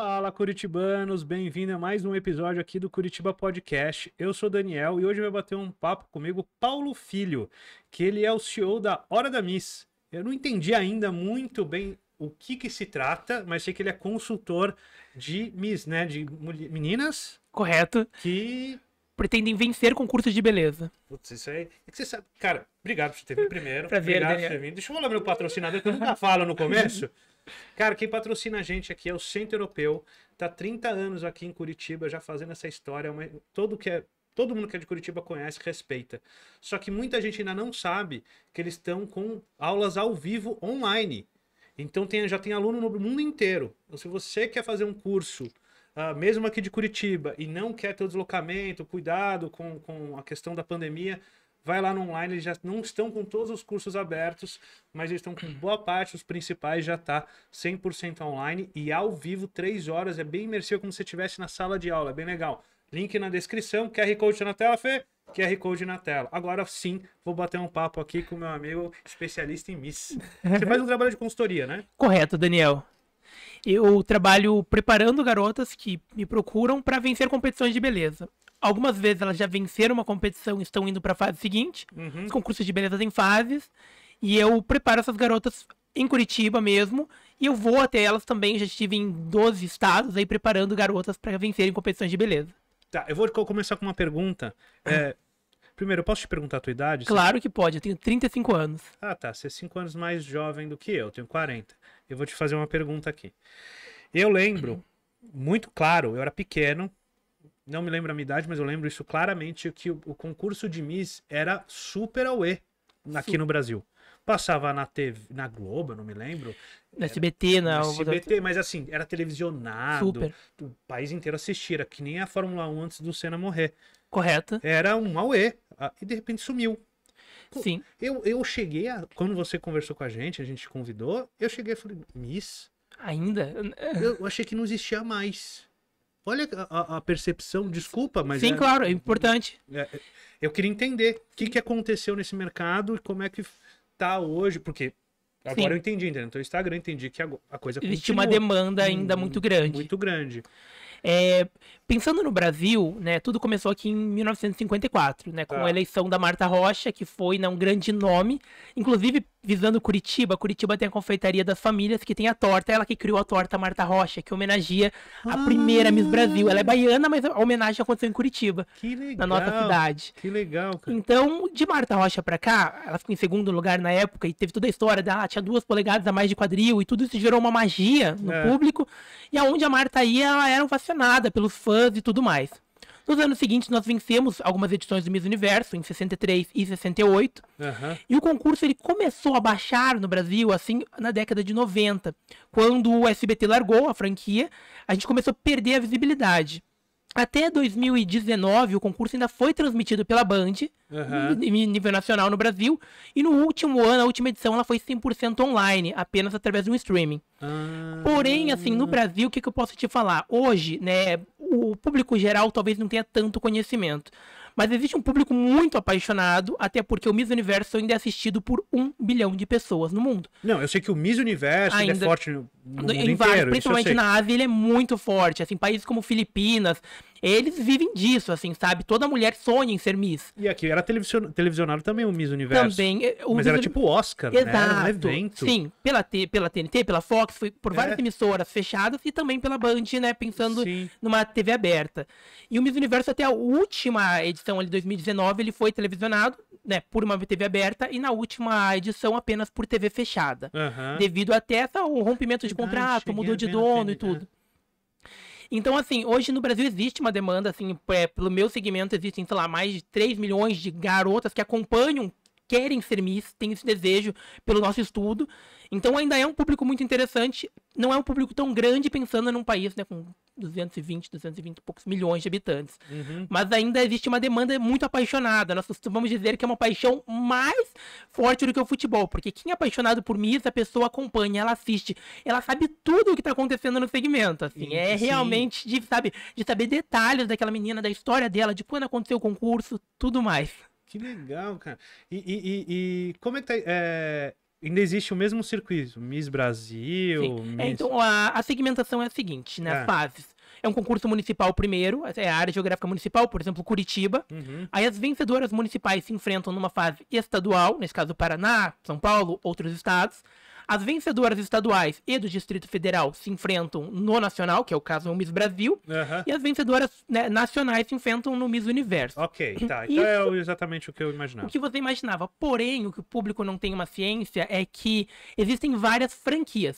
Fala, Curitibanos! Bem-vindo a mais um episódio aqui do Curitiba Podcast. Eu sou Daniel e hoje vai bater um papo comigo Paulo Filho, que ele é o CEO da Hora da Miss. Eu não entendi ainda muito bem o que que se trata, mas sei que ele é consultor de Miss, né? De meninas. Correto. Que pretendem vencer concursos de beleza. Putz, isso aí. É que você sabe. Cara, obrigado por ter vindo primeiro. Prazer, obrigado Daniel. por ter vindo. Deixa eu falar meu patrocinador, que eu nunca falo no começo. Cara, quem patrocina a gente aqui é o Centro Europeu. Tá 30 anos aqui em Curitiba já fazendo essa história. É todo que é todo mundo que é de Curitiba conhece, respeita. Só que muita gente ainda não sabe que eles estão com aulas ao vivo online. Então tem, já tem aluno no mundo inteiro. Então, se você quer fazer um curso, uh, mesmo aqui de Curitiba, e não quer ter o deslocamento, cuidado com, com a questão da pandemia, Vai lá no online, eles já não estão com todos os cursos abertos, mas eles estão com boa parte, os principais já tá 100% online e ao vivo, três horas, é bem imersivo é como se estivesse na sala de aula, é bem legal. Link na descrição, QR Code na tela, Fê? QR Code na tela. Agora sim, vou bater um papo aqui com meu amigo especialista em miss. Você faz um trabalho de consultoria, né? Correto, Daniel. Eu trabalho preparando garotas que me procuram para vencer competições de beleza. Algumas vezes elas já venceram uma competição e estão indo para a fase seguinte. Uhum. Os concursos de beleza têm fases. E eu preparo essas garotas em Curitiba mesmo. E eu vou até elas também. Já estive em 12 estados aí preparando garotas para vencerem competições de beleza. Tá, eu vou começar com uma pergunta. É, primeiro, eu posso te perguntar a tua idade? Claro você... que pode, eu tenho 35 anos. Ah, tá. Você é 5 anos mais jovem do que eu, eu tenho 40. Eu vou te fazer uma pergunta aqui. Eu lembro, muito claro, eu era pequeno, não me lembro a minha idade, mas eu lembro isso claramente, que o, o concurso de Miss era super E aqui Sim. no Brasil. Passava na TV, na Globo, não me lembro. na SBT, na Na SBT, mas assim, era televisionado. Super. O país inteiro assistia, era que nem a Fórmula 1 antes do Senna morrer. Correto. Era um auê. E de repente sumiu. Sim. Eu, eu cheguei a. Quando você conversou com a gente, a gente te convidou, eu cheguei e falei, Miss? Ainda? eu achei que não existia mais. Olha a, a percepção, desculpa, mas. Sim, é... claro, é importante. É, é, eu queria entender o que, que aconteceu nesse mercado e como é que tá hoje, porque Agora Sim. eu entendi, entendeu? Então, Instagram eu entendi que a coisa Existe uma demanda ainda uhum, muito grande. Muito grande. É, Pensando no Brasil, né, tudo começou aqui em 1954, né, com é. a eleição da Marta Rocha, que foi né, um grande nome, inclusive visando Curitiba. Curitiba tem a Confeitaria das Famílias, que tem a torta, ela que criou a torta Marta Rocha, que homenageia a ah. primeira Miss Brasil. Ela é baiana, mas a homenagem aconteceu em Curitiba, legal, na nossa cidade. Que legal, cara. Então, de Marta Rocha para cá, ela ficou em segundo lugar na época e teve toda a história dela, ah, tinha duas polegadas a mais de quadril e tudo isso gerou uma magia no é. público. E aonde a Marta ia, ela era fascinada pelos fãs fãs e tudo mais. Nos anos seguintes, nós vencemos algumas edições do Miss Universo, em 63 e 68. Uhum. E o concurso ele começou a baixar no Brasil, assim, na década de 90. Quando o SBT largou a franquia, a gente começou a perder a visibilidade. Até 2019, o concurso ainda foi transmitido pela Band, uhum. em nível nacional no Brasil, e no último ano, a última edição, ela foi 100% online, apenas através de um streaming. Ah. Porém, assim, no Brasil, o que, que eu posso te falar? Hoje, né, o público geral talvez não tenha tanto conhecimento. Mas existe um público muito apaixonado, até porque o Miss Universo ainda é assistido por um bilhão de pessoas no mundo. Não, eu sei que o Miss Universo é ainda... é forte no, no mundo em vários, inteiro. Principalmente na Ásia, ele é muito forte. Assim, países como Filipinas, eles vivem disso, assim, sabe? Toda mulher sonha em ser Miss. E aqui era televisionado também o Miss Universo. Também. É, o Mas Miss... era tipo Oscar, Exato. né? Era um evento. Sim, pela, T... pela TNT, pela Fox, foi por várias é. emissoras fechadas e também pela Band, né? Pensando Sim. numa TV aberta. E o Miss Universo até a última edição ali, 2019, ele foi televisionado, né? Por uma TV aberta e na última edição apenas por TV fechada. Devido até essa, o rompimento de contrato, mudou de dono e tudo. Né? Então, assim, hoje no Brasil existe uma demanda, assim, é, pelo meu segmento existem, sei lá, mais de 3 milhões de garotas que acompanham querem ser Miss, têm esse desejo pelo nosso estudo. Então ainda é um público muito interessante, não é um público tão grande pensando num país né, com 220, 220 e poucos milhões de habitantes. Uhum. Mas ainda existe uma demanda muito apaixonada. Nós costumamos dizer que é uma paixão mais forte do que o futebol, porque quem é apaixonado por Miss, a pessoa acompanha, ela assiste, ela sabe tudo o que está acontecendo no segmento. Assim, é realmente de, sabe, de saber detalhes daquela menina, da história dela, de quando aconteceu o concurso, tudo mais. Que legal, cara. E, e, e, e como é que tá. É, ainda existe o mesmo circuito? Miss Brasil. É, Miss... É, então, a, a, segmentação é a seguinte, né? É. Fases. É um concurso municipal primeiro, é a área geográfica municipal, por exemplo, Curitiba. Uhum. Aí as vencedoras municipais se enfrentam numa fase estadual, nesse caso Paraná, São Paulo, outros estados. As vencedoras estaduais e do Distrito Federal se enfrentam no Nacional, que é o caso do Miss Brasil, e as vencedoras né, nacionais se enfrentam no Miss Universo. Ok, tá. Então é Isso, é exatamente o que eu imaginava. O que você imaginava. Porém, o que o público não tem uma ciência é que existem várias franquias.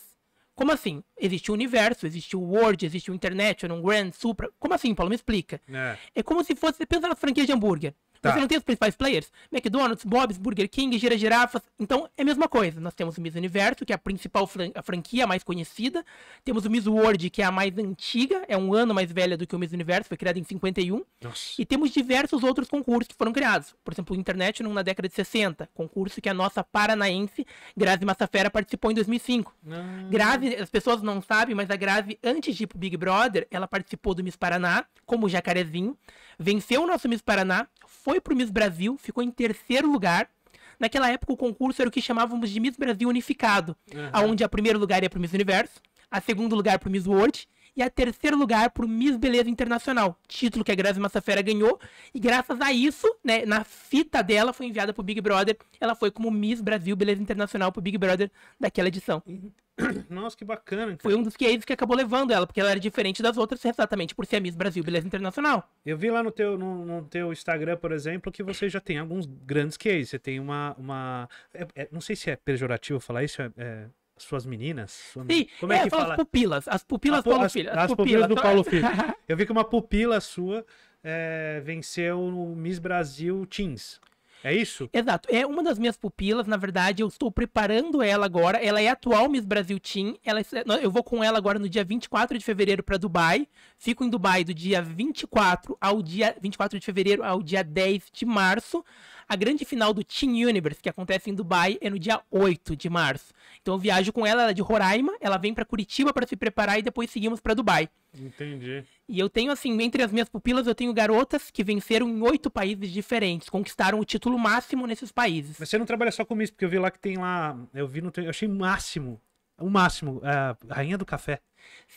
Como assim? Existe o universo, existe o World, existe o Internet, Grand, Supra. Como assim, Paulo? Me explica. É, é como se fosse. Pensa na franquia de hambúrguer. Tá. Você não tem os principais players? McDonald's, Bob's, Burger King, Gira Girafas. Então, é a mesma coisa. Nós temos o Miss Universo, que é a principal fran a franquia, mais conhecida. Temos o Miss World, que é a mais antiga, é um ano mais velha do que o Miss Universo, foi criado em 51. Nossa. E temos diversos outros concursos que foram criados. Por exemplo, o Internet na década de 60, concurso que a nossa paranaense Grazi Massafera participou em 2005. Ah. Grazi, as pessoas não sabem, mas a Grazi, antes de ir pro Big Brother, ela participou do Miss Paraná, como jacarezinho, venceu o nosso Miss Paraná, foi pro Miss Brasil, ficou em terceiro lugar. Naquela época, o concurso era o que chamávamos de Miss Brasil Unificado, uhum. onde a primeiro lugar ia pro Miss Universo, a segundo lugar pro Miss World e a terceiro lugar pro Miss Beleza Internacional, título que a Grazi Massafera ganhou, e graças a isso, né, na fita dela foi enviada pro Big Brother, ela foi como Miss Brasil Beleza Internacional pro Big Brother daquela edição. Uhum. Nossa, que bacana. Cara. Foi um dos cases é que acabou levando ela, porque ela era diferente das outras, exatamente por ser a Miss Brasil Beleza Internacional. Eu vi lá no teu, no, no teu Instagram, por exemplo, que você já tem alguns grandes cases. Você tem uma. uma é, é, não sei se é pejorativo falar isso, é, é suas meninas? Sua... Sim, como é, é que fala? As pupilas, as pupilas do Paulo as, Filho. As, as pupilas, pupilas do Paulo Filho. Eu vi que uma pupila sua é, venceu o Miss Brasil Teens. É isso? Exato. É uma das minhas pupilas, na verdade, eu estou preparando ela agora. Ela é atual Miss Brasil Team. Ela, é eu vou com ela agora no dia 24 de fevereiro para Dubai. Fico em Dubai do dia 24 ao dia 24 de fevereiro ao dia 10 de março. A grande final do Teen Universe, que acontece em Dubai, é no dia 8 de março. Então eu viajo com ela, ela é de Roraima, ela vem para Curitiba para se preparar e depois seguimos para Dubai. Entendi. E eu tenho, assim, entre as minhas pupilas, eu tenho garotas que venceram em oito países diferentes, conquistaram o título máximo nesses países. Mas você não trabalha só com isso, porque eu vi lá que tem lá. Eu vi no. Eu achei máximo o máximo, a rainha do café.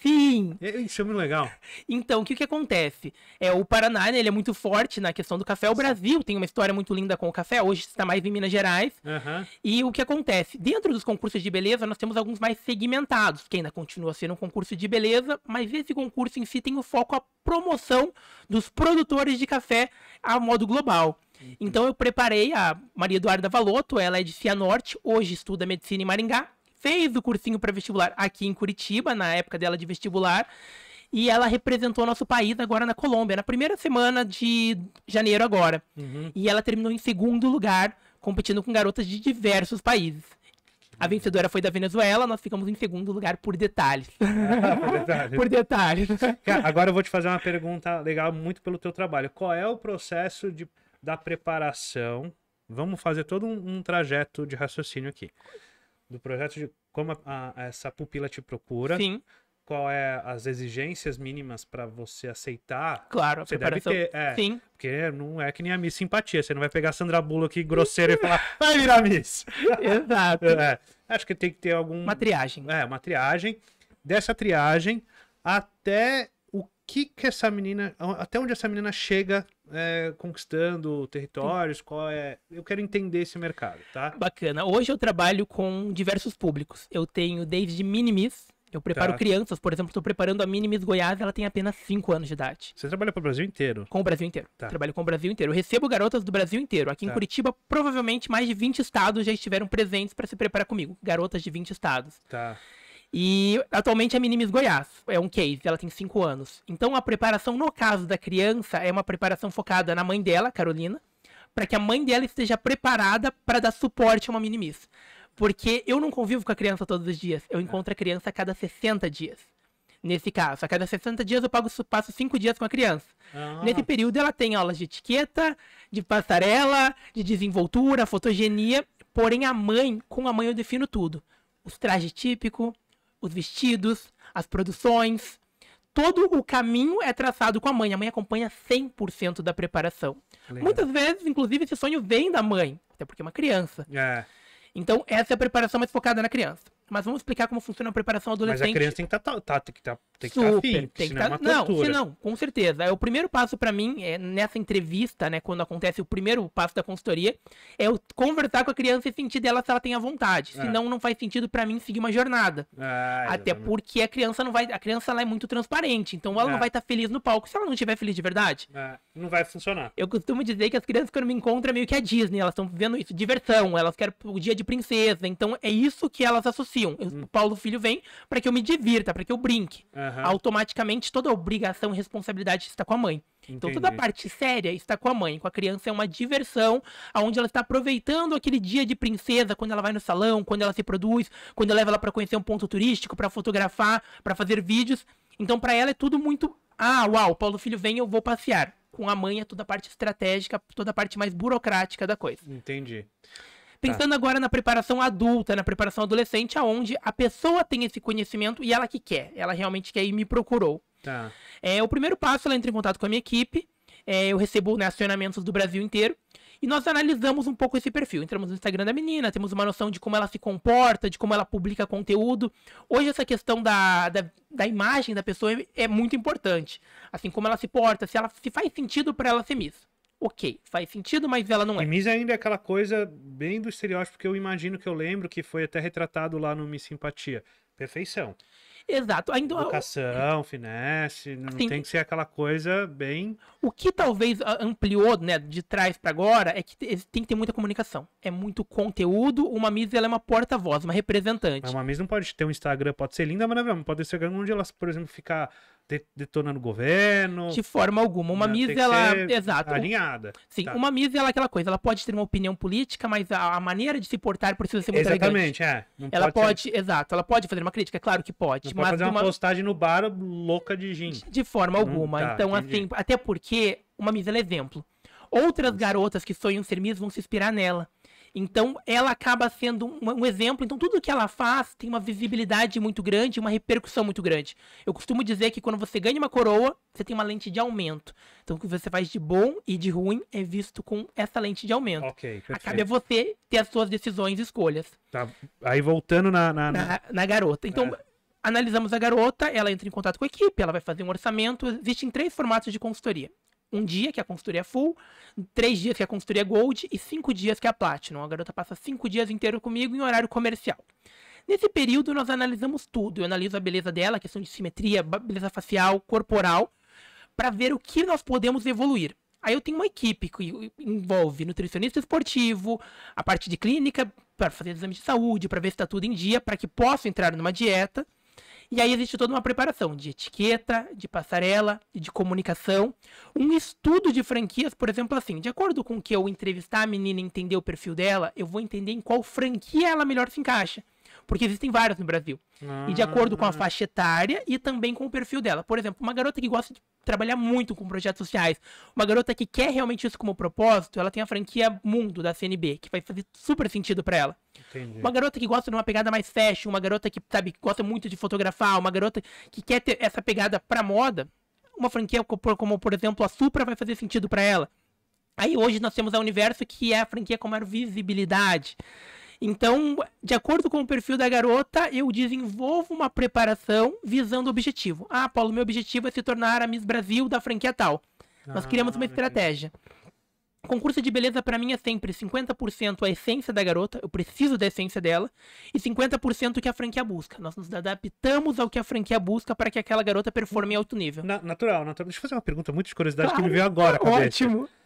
Sim! É, isso é muito legal. Então, o que, que acontece? É, o Paraná né, ele é muito forte na questão do café. O Brasil tem uma história muito linda com o café. Hoje está mais em Minas Gerais. Uhum. E o que acontece? Dentro dos concursos de beleza, nós temos alguns mais segmentados, que ainda continua sendo um concurso de beleza, mas esse concurso em si tem o foco a promoção dos produtores de café a modo global. Então, eu preparei a Maria Eduarda Valoto, ela é de Cianorte, hoje estuda medicina em Maringá fez o cursinho para vestibular aqui em Curitiba, na época dela de vestibular. E ela representou nosso país agora na Colômbia, na primeira semana de janeiro agora. Uhum. E ela terminou em segundo lugar, competindo com garotas de diversos países. A vencedora foi da Venezuela, nós ficamos em segundo lugar por detalhes. por detalhes. por detalhes. agora eu vou te fazer uma pergunta legal muito pelo teu trabalho. Qual é o processo de, da preparação? Vamos fazer todo um, um trajeto de raciocínio aqui do projeto de como a, a, essa pupila te procura. Sim. Qual é as exigências mínimas para você aceitar? Claro, você deve ter. É, Sim. Porque não é que nem a Miss Simpatia. Você não vai pegar a Sandra Bullock aqui grosseira e falar, vai virar Miss. Exato. É, acho que tem que ter algum. Uma triagem. É, uma triagem. Dessa triagem até o que que essa menina. Até onde essa menina chega é, conquistando territórios, Sim. qual é. Eu quero entender esse mercado, tá? Bacana. Hoje eu trabalho com diversos públicos. Eu tenho desde minimis. Eu preparo tá. crianças, por exemplo, estou preparando a Minimis Goiás, ela tem apenas 5 anos de idade. Você trabalha para o Brasil inteiro? Com o Brasil inteiro. Tá. Trabalho com o Brasil inteiro. Eu recebo garotas do Brasil inteiro. Aqui tá. em Curitiba, provavelmente mais de 20 estados já estiveram presentes para se preparar comigo. Garotas de 20 estados. Tá. E atualmente a Minimis Goiás é um case, ela tem 5 anos. Então a preparação no caso da criança é uma preparação focada na mãe dela, Carolina, para que a mãe dela esteja preparada para dar suporte a uma Minimis. Porque eu não convivo com a criança todos os dias, eu encontro a criança a cada 60 dias. Nesse caso, a cada 60 dias eu pago, passo 5 dias com a criança. Ah. Nesse período ela tem aulas de etiqueta, de passarela, de desenvoltura, fotogenia, porém a mãe, com a mãe eu defino tudo. Os trajes típicos, os vestidos, as produções. Todo o caminho é traçado com a mãe. A mãe acompanha 100% da preparação. Legal. Muitas vezes, inclusive, esse sonho vem da mãe, até porque é uma criança. É. Então, essa é a preparação mais focada na criança. Mas vamos explicar como funciona a preparação adolescente. Mas a criança tem que estar tá, tá, tem que tá, tem tá Super, tá tem que é tá... é não, senão, com certeza. É o primeiro passo para mim é nessa entrevista, né, quando acontece o primeiro passo da consultoria, é eu conversar com a criança e sentir dela se ela tem a vontade. É. Senão não faz sentido para mim seguir uma jornada. É, Até porque a criança não vai, a criança ela é muito transparente, então ela não é. vai estar tá feliz no palco se ela não estiver feliz de verdade. É, não vai funcionar. Eu costumo dizer que as crianças quando me encontram é meio que a Disney, elas estão vivendo isso, diversão, elas querem o dia de princesa. Então é isso que elas associam eu, hum. O Paulo Filho vem para que eu me divirta, para que eu brinque. Uhum. Automaticamente toda a obrigação e responsabilidade está com a mãe. Entendi. Então toda a parte séria está com a mãe, com a criança é uma diversão, aonde ela está aproveitando aquele dia de princesa quando ela vai no salão, quando ela se produz, quando ela leva ela para conhecer um ponto turístico, para fotografar, para fazer vídeos. Então para ela é tudo muito, ah, uau, Paulo Filho vem, eu vou passear com a mãe é toda a parte estratégica, toda a parte mais burocrática da coisa. Entendi. Tá. Pensando tá. agora na preparação adulta, na preparação adolescente, aonde a pessoa tem esse conhecimento e ela que quer, ela realmente quer e me procurou. Tá. É, o primeiro passo, ela entra em contato com a minha equipe, é, eu recebo né, acionamentos do Brasil inteiro. E nós analisamos um pouco esse perfil. Entramos no Instagram da menina, temos uma noção de como ela se comporta, de como ela publica conteúdo. Hoje, essa questão da, da, da imagem da pessoa é muito importante. Assim, como ela se porta, se ela se faz sentido para ela ser Miss ok, faz sentido, mas ela não é. E Miss ainda é aquela coisa bem do estereótipo que eu imagino que eu lembro, que foi até retratado lá no Miss Simpatia. Perfeição. Exato. Ainda... Educação, finesse, não assim, tem que ser aquela coisa bem. O que talvez ah, ampliou, né, de trás para agora, é que tem que ter muita comunicação. É muito conteúdo. Uma Miss ela é uma porta-voz, uma representante. Mas uma Miss não pode ter um Instagram, pode ser linda, mas não pode ser um onde ela, por exemplo, ficar detonando o governo. De forma alguma. Uma né, Miss, ela. Exato. Alinhada. Sim, tá. uma Miss, ela é aquela coisa. Ela pode ter uma opinião política, mas a, a maneira de se portar precisa ser muito Exatamente, elegante. é. Não ela pode, pode, Exato. Ela pode fazer uma crítica, claro que pode. Não mas pode fazer uma, postagem no bar louca de gente. De forma hum, alguma. Tá, então, entendi. assim, até porque uma Miss, ela é exemplo. Outras garotas que sonham ser Miss vão se inspirar nela. Então, ela acaba sendo um, um, exemplo. Então, tudo que ela faz tem uma visibilidade muito grande, uma repercussão muito grande. Eu costumo dizer que quando você ganha uma coroa, você tem uma lente de aumento. Então, o que você faz de bom e de ruim é visto com essa lente de aumento. Ok, perfeito. Acabe é você ter as suas decisões e escolhas. Tá. Aí, voltando na... Na, na... na, na garota. Então... É analisamos a garota, ela entra em contato com a equipe, ela vai fazer um orçamento. Existem três formatos de consultoria um dia, que a consultoria é full, três dias, que a consultoria é gold, e cinco dias, que é a platinum. A garota passa cinco dias inteiro comigo em horário comercial. Nesse período, nós analisamos tudo. Eu analiso a beleza dela, questão de simetria, beleza facial, corporal, para ver o que nós podemos evoluir. Aí eu tenho uma equipe que eh, envolve nutricionista esportivo, a parte de clínica, para fazer exames de saúde, para ver se está tudo em dia, para que possa entrar numa dieta. E aí existe toda uma preparação de etiqueta, de passarela, de comunicação. Um estudo de franquias, por exemplo, assim, de acordo com que eu entrevistar a menina e entender o perfil dela, eu vou entender em qual franquia ela melhor se encaixa. Porque existem várias no Brasil. Ah, e de acordo com a ah. faixa etária e também com o perfil dela. Por exemplo, uma garota que gosta de trabalhar muito com projetos sociais, uma garota que quer realmente isso como propósito, ela tem a franquia Mundo da CNB, que vai fazer super sentido para ela. Entendi. Uma garota que gosta de uma pegada mais fashion, uma garota que, sabe, que gosta muito de fotografar, uma garota que quer ter essa pegada pra moda, uma franquia como, por exemplo, a Supra vai fazer sentido para ela. Aí hoje nós temos a Universo, que é a franquia com maior visibilidade. Então, de acordo com o perfil da garota, eu desenvolvo uma preparação visando o objetivo. Ah, Paulo, meu objetivo é se tornar a Miss Brasil da franquia tal. Nós ah, criamos uma ah, estratégia. Concurso de beleza para mim é sempre 50% a essência da garota, eu preciso da essência dela, e 50% o que a franquia busca. Nós nos adaptamos ao que a franquia busca para que aquela garota performe em alto nível. Na, natural, natural. Deixa eu fazer uma pergunta muito de curiosidade claro, que me veio agora. Tá ótimo. Cabeça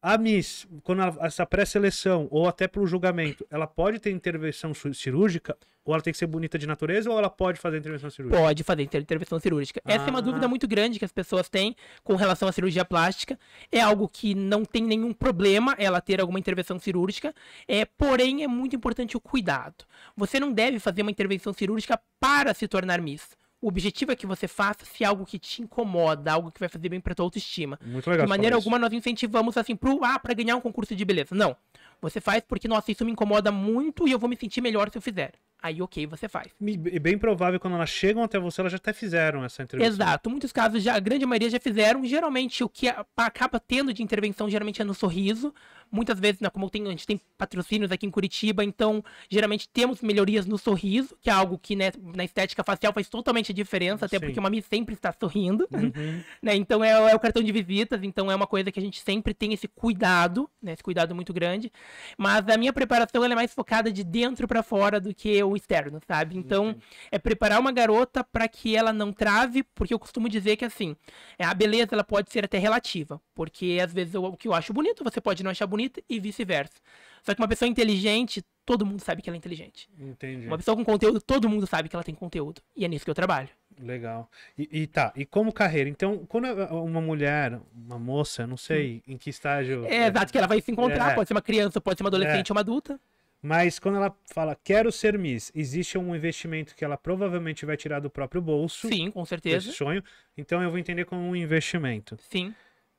a Miss, quando ela, essa pré-seleção, ou até para o julgamento, ela pode ter intervenção cirúrgica? Ou ela tem que ser bonita de natureza, ou ela pode fazer intervenção cirúrgica? Pode fazer intervenção cirúrgica. Ah. Essa é uma dúvida ah. muito grande que as pessoas têm com relação à cirurgia plástica. É algo que não tem nenhum problema ela ter alguma intervenção cirúrgica. É, porém, é muito importante o cuidado. Você não deve fazer uma intervenção cirúrgica para se tornar Miss o objetivo é que você faça se algo que te incomoda, algo que vai fazer bem pra tua autoestima. Muito legal. De maneira alguma, isso. nós incentivamos assim pro ah, pra ganhar um concurso de beleza. Não. Você faz porque, nossa, isso me incomoda muito e eu vou me sentir melhor se eu fizer aí ok, você faz. E bem provável quando elas chegam até você, elas já até fizeram essa intervenção. Né? Exato, muitos casos já, a grande maioria já fizeram. Geralmente o que acaba tendo de intervenção geralmente é no sorriso. Muitas vezes, né, como tem, a gente tem patrocínios aqui em Curitiba, então geralmente temos melhorias no sorriso, que é algo que né, na estética facial faz totalmente a diferença, até Sim. porque uma Mami sempre está sorrindo. Uhum. né, então é, é, o cartão de visitas, então é uma coisa que a gente sempre tem esse cuidado, né, esse cuidado muito grande. Mas a minha preparação é mais focada de dentro para fora do que externo, sabe? Então, Entendi. é preparar uma garota para que ela não trave, porque eu costumo dizer que assim, é, a beleza ela pode ser até relativa, porque às vezes o que eu acho bonito, você pode não achar bonita e vice-versa. Só que uma pessoa inteligente, todo mundo sabe que ela é inteligente. Entendi. Uma pessoa com conteúdo, todo mundo sabe que ela tem conteúdo. E é nisso que eu trabalho. Legal. E, e tá, e como carreira? Então, quando uma mulher, uma moça, não sei hum. em que estágio. É, exato, é? que ela vai se encontrar, é. pode ser uma criança, pode ser uma adolescente, é. uma adulta. Mas quando ela fala quero ser Miss, existe um investimento que ela provavelmente vai tirar do próprio bolso. Sim, com certeza. Esse sonho. Então eu vou entender como um investimento. Sim.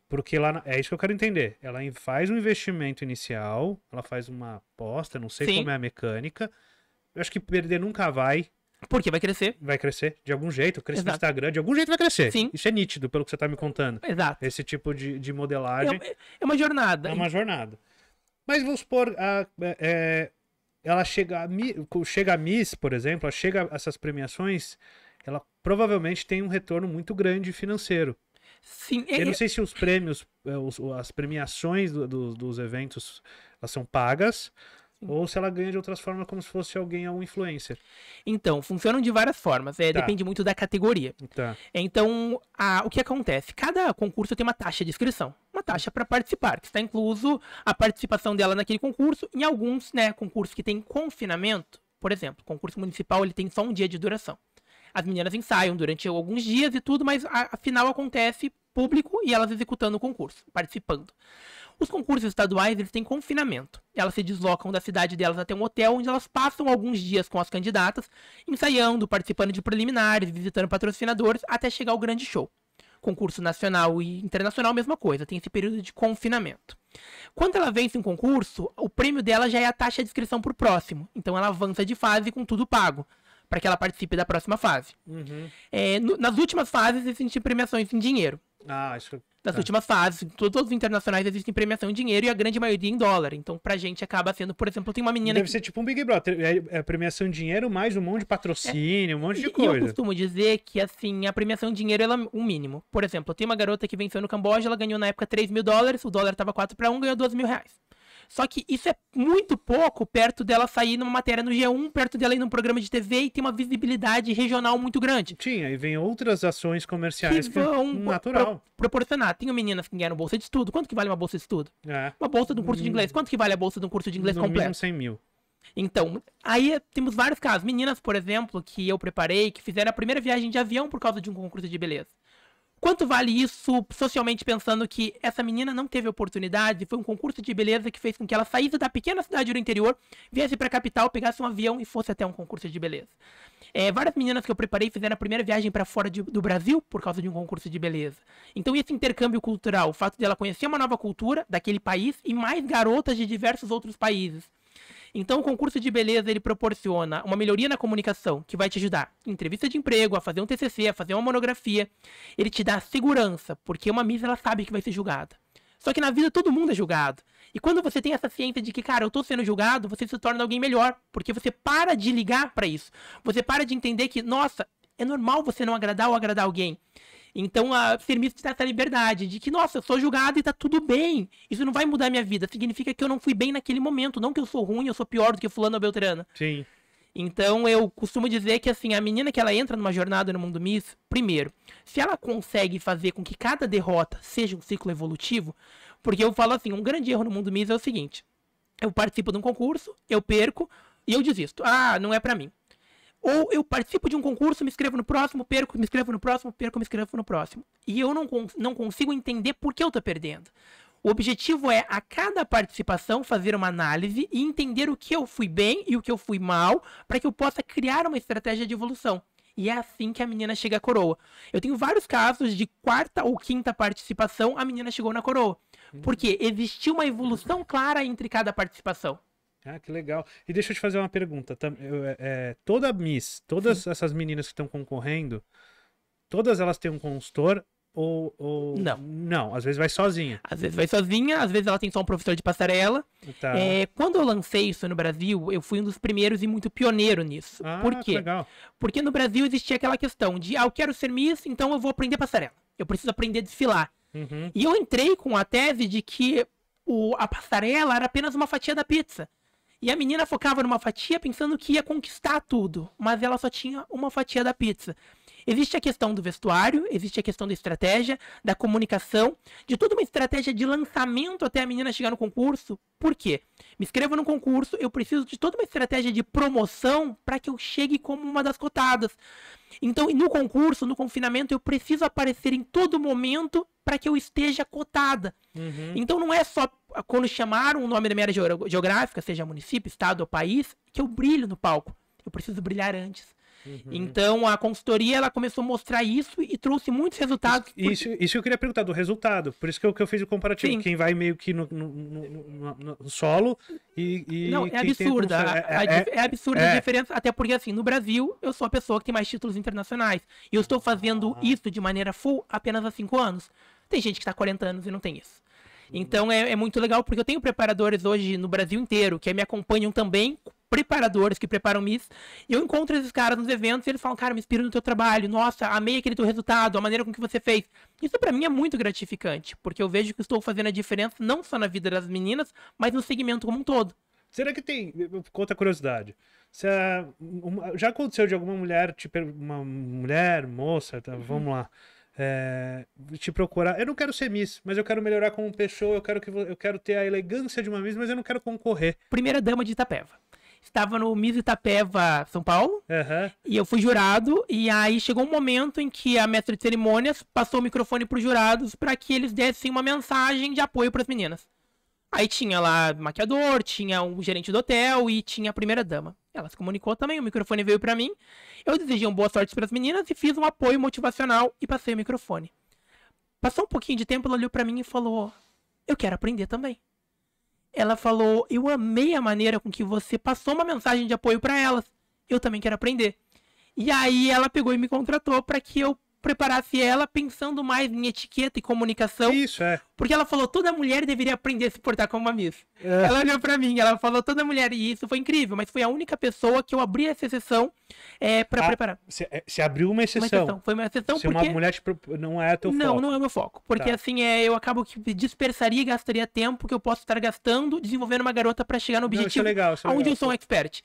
Porque lá é isso que eu quero entender. Ela faz um investimento inicial, ela faz uma aposta, não sei Sim. como é a mecânica. Eu acho que perder nunca vai. Porque vai crescer. Vai crescer, de algum jeito. Cresce no Instagram, de algum jeito vai crescer. Sim. Isso é nítido, pelo que você está me contando. Exato. Esse tipo de, de é modelagem. É, é uma jornada. É uma jornada. Mas vamos supor, a, é, ela chega a, chega a Miss, por exemplo, ela chega a essas premiações, ela provavelmente tem um retorno muito grande financeiro. Sim, eu, eu não sei se os prêmios, é, os, as premiações do, do, dos eventos elas são pagas, Sim. Ou se ela ganha de outras formas, como se fosse alguém, um influencer. Então, funcionam de várias formas. É, tá. Depende muito da categoria. Tá. Então, a, o que acontece? Cada concurso tem uma taxa de inscrição. Uma taxa para participar, que está incluso a participação dela naquele concurso. Em alguns né, concursos que tem confinamento, por exemplo, concurso municipal ele tem só um dia de duração. As meninas ensaiam durante alguns dias e tudo, mas a, a final acontece público e elas executando o concurso, participando. Os concursos estaduais, eles têm confinamento. Elas se deslocam da cidade delas até um hotel, onde elas passam alguns dias com as candidatas, ensaiando, participando de preliminares, visitando patrocinadores, até chegar ao grande show. Concurso nacional e internacional, mesma coisa, tem esse período de confinamento. Quando ela vence um concurso, o prêmio dela já é a taxa de inscrição para o próximo, então ela avança de fase com tudo pago para que ela participe da próxima fase. Uhum. É, no, nas últimas fases existem premiações em dinheiro. Ah, acho que... Nas tá. últimas fases, todos os internacionais existem premiação em dinheiro e a grande maioria em dólar. Então, pra gente acaba sendo, por exemplo, tem uma menina. Deve que... ser tipo um Big Brother. É, é premiação em dinheiro mais um monte de patrocínio, é. um monte de e, coisa. E eu costumo dizer que, assim, a premiação em dinheiro ela é um mínimo. Por exemplo, tem uma garota que venceu no Camboja, ela ganhou na época 3 mil dólares, o dólar tava 4 para 1, ganhou 2 mil reais. Só que isso é muito pouco perto dela sair numa matéria no G1, perto dela ir num programa de TV e ter uma visibilidade regional muito grande. Sim, aí vem outras ações comerciais que, vão que é natural. Pro proporcionar. Tem meninas que ganharam bolsa de estudo. Quanto que vale uma bolsa de estudo? É. Uma bolsa de um curso de hum. inglês. Quanto que vale a bolsa de um curso de inglês no completo? Mínimo 100 mil. Então, aí é, temos vários casos. Meninas, por exemplo, que eu preparei, que fizeram a primeira viagem de avião por causa de um concurso de beleza. Quanto vale isso socialmente pensando que essa menina não teve oportunidade, foi um concurso de beleza que fez com que ela saísse da pequena cidade do interior, viesse para a capital, pegasse um avião e fosse até um concurso de beleza. É, várias meninas que eu preparei fizeram a primeira viagem para fora de, do Brasil por causa de um concurso de beleza. Então esse intercâmbio cultural, o fato dela ela conhecer uma nova cultura daquele país e mais garotas de diversos outros países. Então, o concurso de beleza ele proporciona uma melhoria na comunicação, que vai te ajudar em entrevista de emprego, a fazer um TCC, a fazer uma monografia. Ele te dá segurança, porque uma Miss ela sabe que vai ser julgada. Só que na vida todo mundo é julgado. E quando você tem essa ciência de que, cara, eu tô sendo julgado, você se torna alguém melhor, porque você para de ligar para isso. Você para de entender que, nossa, é normal você não agradar ou agradar alguém. Então, a firmista dá essa liberdade de que, nossa, eu sou julgado e tá tudo bem. Isso não vai mudar a minha vida. Significa que eu não fui bem naquele momento. Não que eu sou ruim, eu sou pior do que fulano ou beltrana. Sim. Então, eu costumo dizer que, assim, a menina que ela entra numa jornada no mundo Miss, primeiro, se ela consegue fazer com que cada derrota seja um ciclo evolutivo, porque eu falo assim, um grande erro no mundo Miss é o seguinte, eu participo de um concurso, eu perco e eu desisto. Ah, não é para mim. Ou eu participo de um concurso, me inscrevo no próximo, perco, me inscrevo no próximo, perco, me inscrevo no próximo. E eu não, não consigo entender por que eu estou perdendo. O objetivo é, a cada participação, fazer uma análise e entender o que eu fui bem e o que eu fui mal, para que eu possa criar uma estratégia de evolução. E é assim que a menina chega à coroa. Eu tenho vários casos de quarta ou quinta participação, a menina chegou na coroa. Hum. Porque existiu uma evolução clara entre cada participação. Ah, que legal. E deixa eu te fazer uma pergunta. É, é, toda Miss, todas Sim. essas meninas que estão concorrendo, todas elas têm um consultor ou, ou, Não. Não, às vezes vai sozinha. Às vezes vai sozinha, às vezes ela tem só um professor de passarela. Tá. É, quando eu lancei isso no Brasil, eu fui um dos primeiros e muito pioneiro nisso. Ah, Por quê? Legal. Porque no Brasil existia aquela questão de, ah, eu quero ser Miss, então eu vou aprender passarela. Eu preciso aprender a desfilar. Uhum. E eu entrei com a tese de que o, a passarela era apenas uma fatia da pizza. E a menina focava numa fatia pensando que ia conquistar tudo, mas ela só tinha uma fatia da pizza. Existe a questão do vestuário, existe a questão da estratégia, da comunicação, de toda uma estratégia de lançamento até a menina chegar no concurso. Por quê? Me inscrevo no concurso, eu preciso de toda uma estratégia de promoção para que eu chegue como uma das cotadas. Então, no concurso, no confinamento, eu preciso aparecer em todo momento para que eu esteja cotada. Uhum. Então, não é só quando chamaram o nome da minha área geográfica, seja município, estado ou país, que eu brilho no palco. Eu preciso brilhar antes. Uhum. Então a consultoria ela começou a mostrar isso e trouxe muitos resultados. Isso, isso eu queria perguntar do resultado, por isso que eu, que eu fiz o comparativo. Sim. Quem vai meio que no, no, no, no solo e, e não é, é, é, é absurda, a, a, é, é, absurda é. a diferença, até porque assim no Brasil eu sou a pessoa que tem mais títulos internacionais e eu estou fazendo ah. isso de maneira full apenas há cinco anos. Tem gente que está 40 anos e não tem isso. Então é, é muito legal porque eu tenho preparadores hoje no Brasil inteiro que me acompanham também preparadores que preparam Miss. Eu encontro esses caras nos eventos e eles falam, cara, me inspiro no teu trabalho, nossa, amei aquele teu resultado, a maneira com que você fez. Isso para mim é muito gratificante, porque eu vejo que estou fazendo a diferença não só na vida das meninas, mas no segmento como um todo. Será que tem, conta a curiosidade, se uma, já aconteceu de alguma mulher, tipo, uma mulher, moça, tá, uhum. vamos lá, é, te procurar. Eu não quero ser Miss, mas eu quero melhorar como pessoa, eu quero, que, eu quero ter a elegância de uma Miss, mas eu não quero concorrer. Primeira dama de Itapeva. Estava no Miss Itapeva, São Paulo, uhum. e eu fui jurado, e aí chegou um momento em que a mestra de cerimônias passou o microfone para os jurados para que eles dessem uma mensagem de apoio para as meninas. Aí tinha lá maquiador, tinha um gerente do hotel e tinha a primeira dama. Ela se comunicou também, o microfone veio para mim. Eu desejei uma boa sorte para as meninas e fiz um apoio motivacional e passei o microfone. Passou um pouquinho de tempo, ela olhou para mim e falou: "Eu quero aprender também". Ela falou: "Eu amei a maneira com que você passou uma mensagem de apoio para elas. Eu também quero aprender". E aí ela pegou e me contratou para que eu preparasse ela pensando mais em etiqueta e comunicação. Isso, é. Porque ela falou, toda mulher deveria aprender a se portar como uma miss. É. Ela olhou pra mim, ela falou, toda mulher, e isso foi incrível, mas foi a única pessoa que eu abri essa exceção é, pra ah, preparar. Você é, abriu uma exceção. uma exceção. Foi uma exceção Se porque... uma mulher te... não é teu não, foco. Não, não é meu foco. Porque tá. assim, é, eu acabo que dispersaria e gastaria tempo que eu posso estar gastando desenvolvendo uma garota para chegar no objetivo. Não, isso é legal, isso é onde eu sou um expert.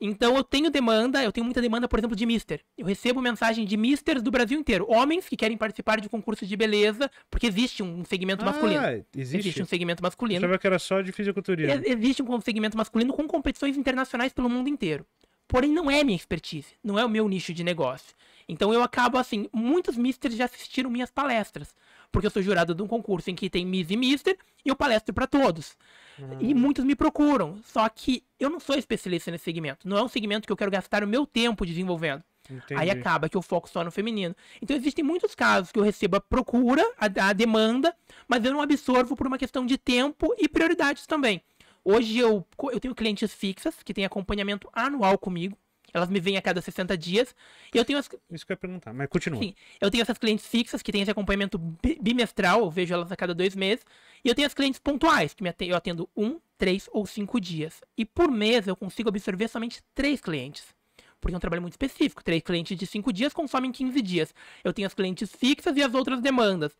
Então eu tenho demanda, eu tenho muita demanda, por exemplo, de mister. Eu recebo mensagem de misters do Brasil inteiro, homens que querem participar de concursos de beleza, porque existe um segmento ah, masculino. Existe. existe um segmento masculino. Você achava que era só de fisiculturismo. Existe um segmento masculino com competições internacionais pelo mundo inteiro. Porém, não é minha expertise, não é o meu nicho de negócio. Então eu acabo assim, muitos misters já assistiram minhas palestras, porque eu sou jurado de um concurso em que tem Miss e Mister e eu palestro para todos. E hum. muitos me procuram, só que eu não sou especialista nesse segmento. Não é um segmento que eu quero gastar o meu tempo desenvolvendo. Entendi. Aí acaba que eu foco só no feminino. Então existem muitos casos que eu recebo a procura, a, a demanda, mas eu não absorvo por uma questão de tempo e prioridades também. Hoje eu, eu tenho clientes fixas que têm acompanhamento anual comigo. Elas me vêm a cada 60 dias. E eu tenho as... Isso que eu ia perguntar, mas continua. Sim, eu tenho essas clientes fixas, que têm esse acompanhamento bimestral, eu vejo elas a cada dois meses. E eu tenho as clientes pontuais, que eu atendo um, três ou cinco dias. E por mês eu consigo absorver somente três clientes. Porque é um trabalho muito específico. Três clientes de cinco dias consomem 15 dias. Eu tenho as clientes fixas e as outras demandas.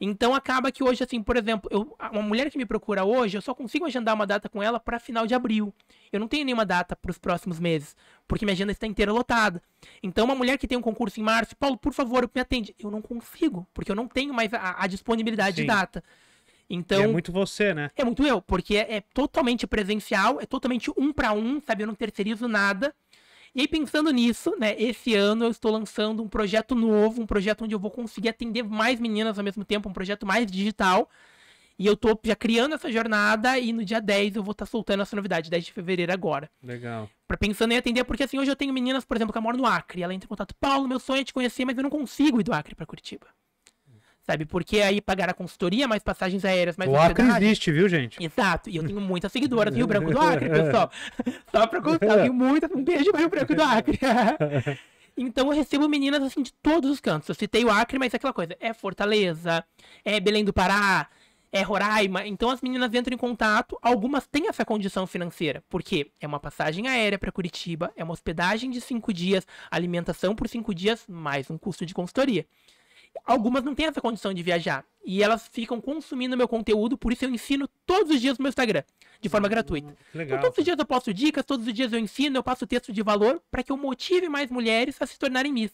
Então acaba que hoje, assim, por exemplo, eu, uma mulher que me procura hoje, eu só consigo agendar uma data com ela para final de abril. Eu não tenho nenhuma data para os próximos meses, porque minha agenda está inteira lotada. Então, uma mulher que tem um concurso em março, Paulo, por favor, me atende. Eu não consigo, porque eu não tenho mais a, a disponibilidade Sim. de data. Então, é muito você, né? É muito eu, porque é, é totalmente presencial, é totalmente um para um, sabe? Eu não terceirizo nada. E aí, pensando nisso, né, esse ano eu estou lançando um projeto novo, um projeto onde eu vou conseguir atender mais meninas ao mesmo tempo, um projeto mais digital. E eu tô já criando essa jornada e no dia 10 eu vou estar tá soltando essa novidade, 10 de fevereiro agora. Legal. Pra pensando em atender, porque assim, hoje eu tenho meninas, por exemplo, que moram no Acre. Ela entra em contato, Paulo, meu sonho é te conhecer, mas eu não consigo ir do Acre para Curitiba sabe? Porque aí pagar a consultoria, mais passagens aéreas, mais. O Acre existe, viu, gente? Exato. E eu tenho muitas seguidoras do Rio Branco do Acre, pessoal. Só pra contar, eu tenho muitas. Um beijo pro Rio Branco do Acre. Então eu recebo meninas assim de todos os cantos. Eu citei o Acre, mas é aquela coisa. É Fortaleza, é Belém do Pará, é Roraima. Então as meninas entram em contato, algumas têm essa condição financeira, porque é uma passagem aérea para Curitiba, é uma hospedagem de cinco dias, alimentação por cinco dias, mais um custo de consultoria algumas não têm essa condição de viajar. E elas ficam consumindo meu conteúdo, por isso eu ensino todos os dias no meu Instagram, de forma hum, gratuita. Então, legal. Então, todos os dias eu posto dicas, todos os dias eu ensino, eu passo texto de valor para que eu motive mais mulheres a se tornarem Miss.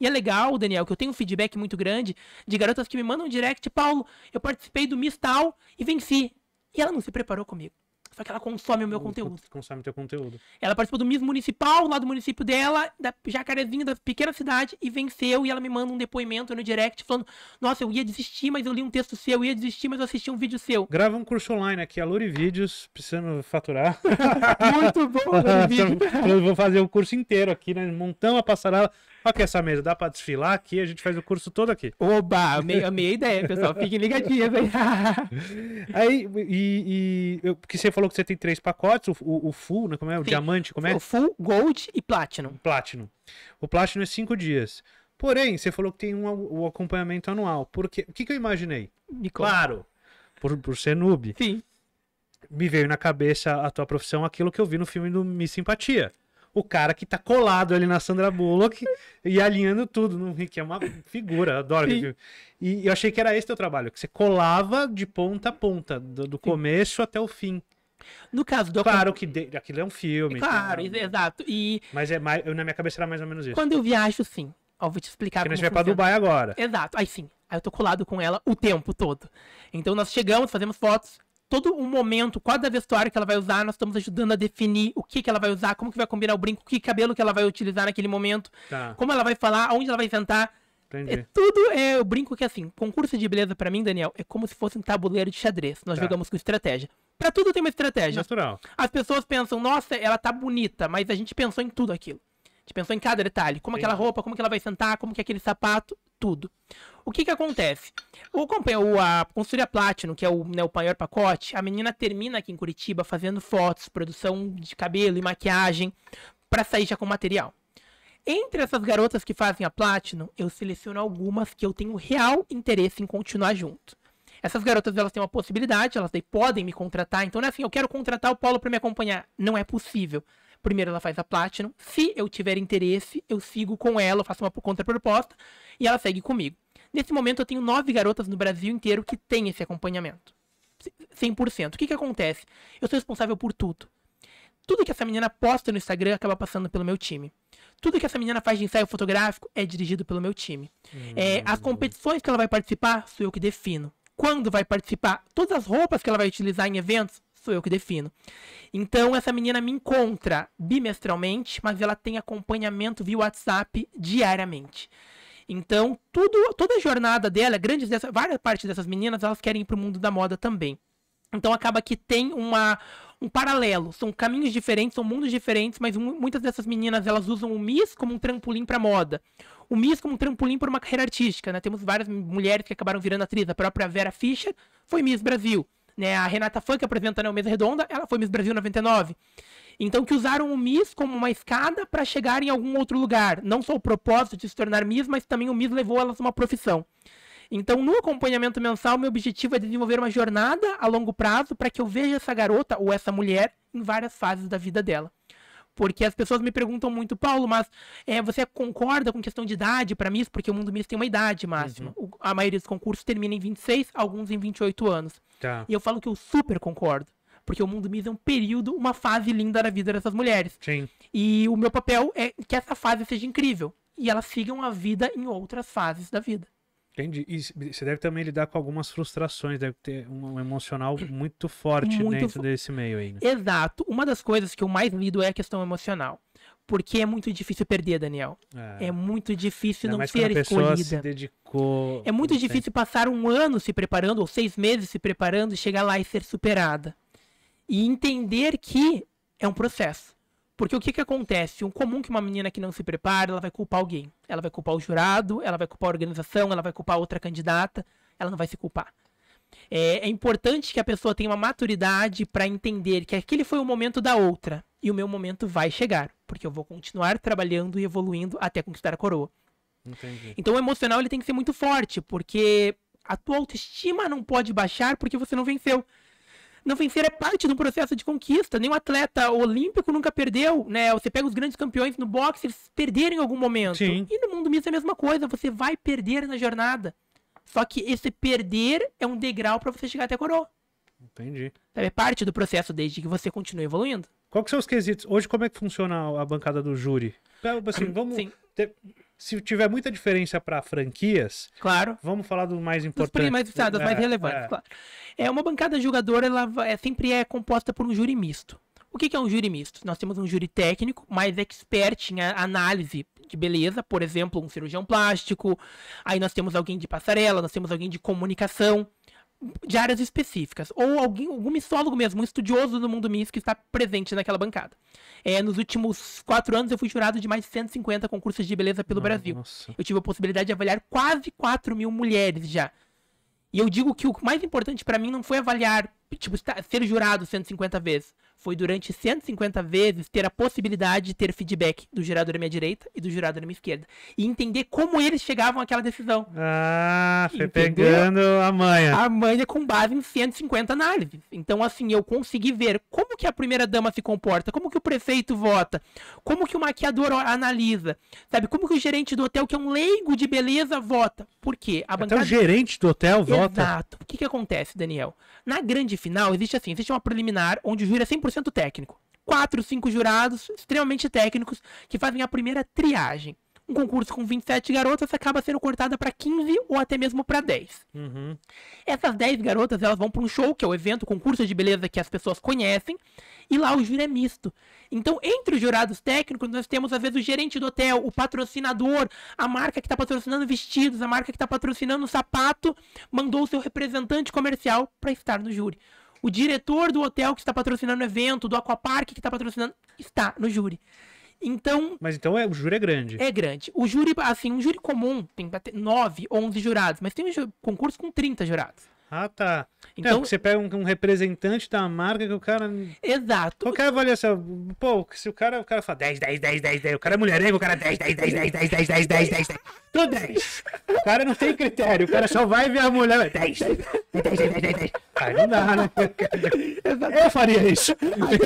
E é legal, Daniel, que eu tenho um feedback muito grande de garotas que me mandam um direct, Paulo, eu participei do Miss tal e venci. E ela não se preparou comigo. Só que ela consome o meu hum, conteúdo. Consome teu conteúdo. Ela participou do Miss Municipal, lá do município dela, da Jacarezinho, da pequena cidade, e venceu. E ela me manda um depoimento no direct falando: Nossa, eu ia desistir, mas eu li um texto seu, eu ia desistir, mas eu assisti um vídeo seu. Grava um curso online aqui, Luri Vídeos, precisando faturar. Muito bom, Alure Vídeos. eu vou fazer o um curso inteiro aqui, né? Montamos a passarela Olha que essa mesa, dá pra desfilar aqui, a gente faz o curso todo aqui. Oba, amei, amei a ideia, pessoal. Fiquem ligadinhos aí. aí, e, e porque você falou que você tem três pacotes, o, o full, né, como é? O Sim. diamante, como é? O full, gold e platinum. Platinum. O platinum é cinco dias. Porém, você falou que tem um, o acompanhamento anual. Porque, o que, que eu imaginei? Claro, por, por ser noob. Sim. Me veio na cabeça a tua profissão aquilo que eu vi no filme do Miss Simpatia o cara que tá colado ali na Sandra Bullock e alinhando tudo no que é uma figura, adoro Sim. E eu achei que era esse teu trabalho, que você colava de ponta a ponta, do, do começo até o fim. No caso do Claro que de... aquilo é um filme. Claro, então... exato. E... Mas é mais... na minha cabeça era mais ou menos isso. Quando eu viajo, sim. Ó, vou te explicar Porque como a gente vai pra Dubai agora. Exato, aí sim. Aí eu tô colado com ela o tempo todo. Então nós chegamos, fazemos fotos, todo um momento, cada vestuário que ela vai usar, nós estamos ajudando a definir o que, que ela vai usar, como que vai combinar o brinco, que cabelo que ela vai utilizar naquele momento, tá. como ela vai falar, aonde ela vai sentar. Entendi. É tudo, é, eu brinco que assim, concurso de beleza para mim, Daniel, é como se fosse um tabuleiro de xadrez. Nós tá. jogamos com estratégia. Pra tudo tem uma estratégia. Natural. As pessoas pensam, nossa, ela tá bonita, mas a gente pensou em tudo aquilo. A gente pensou em cada detalhe. Como aquela roupa, como que ela vai sentar, como que é aquele sapato tudo. O que que acontece? O, companheiro, a Consultoria Platinum, que é o, né, o maior pacote, a menina termina aqui em Curitiba fazendo fotos, produção de cabelo e maquiagem, para sair já com material. Entre essas garotas que fazem a Platinum, eu seleciono algumas que eu tenho real interesse em continuar junto. Essas garotas, elas têm uma possibilidade, elas daí podem me contratar. Então, não é assim, eu quero contratar o Paulo para me acompanhar. Não é possível. Primeiro ela faz a Platinum. Se eu tiver interesse, eu sigo com ela, eu faço uma contraproposta e ela segue comigo. Nesse momento eu tenho nove garotas no Brasil inteiro que têm esse acompanhamento. 100%. O que que acontece? Eu sou responsável por tudo. Tudo que essa menina posta no Instagram acaba passando pelo meu time. Tudo que essa menina faz de ensaio fotográfico é dirigido pelo meu time. É, hum. É, as competições que ela vai participar, sou eu que defino. Quando vai participar, todas as roupas que ela vai utilizar em eventos, sou eu que defino. Então, essa menina me encontra bimestralmente, mas ela tem acompanhamento via WhatsApp diariamente. Então, tudo, toda a jornada dela, grandes dessa, várias partes dessas meninas, elas querem ir para o mundo da moda também. Então, acaba que tem uma, um paralelo. São caminhos diferentes, são mundos diferentes, mas muitas dessas meninas elas usam o Miss como um trampolim para moda. O Miss como um trampolim para uma carreira artística, né? Temos várias mulheres que acabaram virando atriz. A própria Vera Fischer foi Miss Brasil. Né? A Renata Funk apresentando a Mesa Redonda, ela foi Miss Brasil 99. Então, que usaram o Miss como uma escada para chegar em algum outro lugar. Não só o propósito de se tornar Miss, mas também o Miss levou elas a uma profissão. Então, no acompanhamento mensal, meu objetivo é desenvolver uma jornada a longo prazo para que eu veja essa garota ou essa mulher em várias fases da vida dela. Porque as pessoas me perguntam muito, Paulo, mas é, você concorda com questão de idade para Miss? Porque o mundo Miss tem uma idade máxima. Uhum. A maioria dos concursos termina em 26, alguns em 28 anos. Tá. E eu falo que eu super concordo. Porque o mundo Miss é um período, uma fase linda da vida dessas mulheres. Sim. E o meu papel é que essa fase seja incrível. E elas sigam a vida em outras fases da vida. Entendi. E você deve também lidar com algumas frustrações, deve ter um emocional muito forte muito dentro fo desse meio aí. Né? Exato. Uma das coisas que eu mais lido é a questão emocional. Porque é muito difícil perder, Daniel. É, é muito difícil não ser escolhida. Se dedicou, é muito difícil tem. passar um ano se preparando, ou seis meses se preparando, e chegar lá e ser superada. E entender que é um processo. Porque o que, que acontece? Um comum que uma menina que não se prepara, ela vai culpar alguém. Ela vai culpar o jurado, ela vai culpar a organização, ela vai culpar outra candidata, ela não vai se culpar. É, é importante que a pessoa tenha uma maturidade para entender que aquele foi o momento da outra e o meu momento vai chegar, porque eu vou continuar trabalhando e evoluindo até conquistar a coroa. Entendi. Então o emocional ele tem que ser muito forte, porque a tua autoestima não pode baixar porque você não venceu. Não vencer é parte do processo de conquista. Nenhum atleta olímpico nunca perdeu, né? Você pega os grandes campeões no boxe, eles perderam em algum momento. Sim. E no mundo misto é a mesma coisa, você vai perder na jornada. Só que esse perder é um degrau para você chegar até a coroa. Entendi. é parte do processo desde que você continue evoluindo. Qual que são os quesitos? Hoje, como é que funciona a bancada do júri? Assim, hum, vamos. Ter, se tiver muita diferença para franquias, claro. vamos falar do mais importante. Tá, dos mais, tá, das é, mais relevantes, é. claro. É uma bancada julgadora, ela é, sempre é composta por um júri misto. O que, é um júri misto? Nós temos um júri técnico, mais expert em análise de beleza, por exemplo, um cirurgião plástico. Aí nós temos alguém de passarela, nós temos alguém de comunicação, de áreas específicas. Ou alguém, algum mistólogo mesmo, um estudioso do mundo misto que está presente naquela bancada. É, nos últimos quatro anos eu fui jurado de mais de 150 concursos de beleza pelo Brasil. Eu tive a possibilidade de avaliar quase 4 mil mulheres já. E eu digo que o mais importante para mim não foi avaliar, tipo, ser jurado 150 vezes foi durante 150 vezes ter a possibilidade de ter feedback do gerador à minha direita e do gerador à minha esquerda. E entender como eles chegavam àquela decisão. Ah, foi pegando a manha. A manha com base em 150 análises. Então, assim, eu consegui ver como que a primeira-dama se comporta, como que o prefeito vota, como que o maquiador analisa, sabe? Como que o gerente do hotel, que é um leigo de beleza, vota. Por quê? A bancada... Até o gerente do hotel vota? Exato. O que que acontece, Daniel? Na grande final, existe assim, existe uma preliminar onde o júri é 100% 100% técnico. Quatro, cinco jurados extremamente técnicos que fazem a primeira triagem. Um concurso com 27 garotas acaba sendo cortada para 15 ou até mesmo para 10. Uhum. Essas 10 garotas elas vão para um show, que é o evento, concurso de beleza que as pessoas conhecem, e lá o júri é misto. Então, entre os jurados técnicos, nós temos às vezes o gerente do hotel, o patrocinador, a marca que está patrocinando vestidos, a marca que está patrocinando o sapato, mandou o seu representante comercial para estar no júri. O diretor do hotel que está patrocinando o evento, do Aquapark que está patrocinando, está no júri. Então. Mas então é, o júri é grande. É grande. O júri, assim, um júri comum tem 9, 11 jurados, mas tem um concurso com 30 jurados. Ah, tá. Então, então você pega um, um, representante da marca que o cara. Exato. Qual que é a avaliação? Pô, se o cara, o cara fala 10, 10, 10, 10, 10. O cara é mulher, mulherengo, o cara é 10, 10, 10, 10, 10, 10, 10, 10, 10, 10. Tô 10. O cara não tem critério, o cara só vai ver a mulher. 10, 10, 10, 10, 10, 10. Aí não dá, né? Eu faria isso.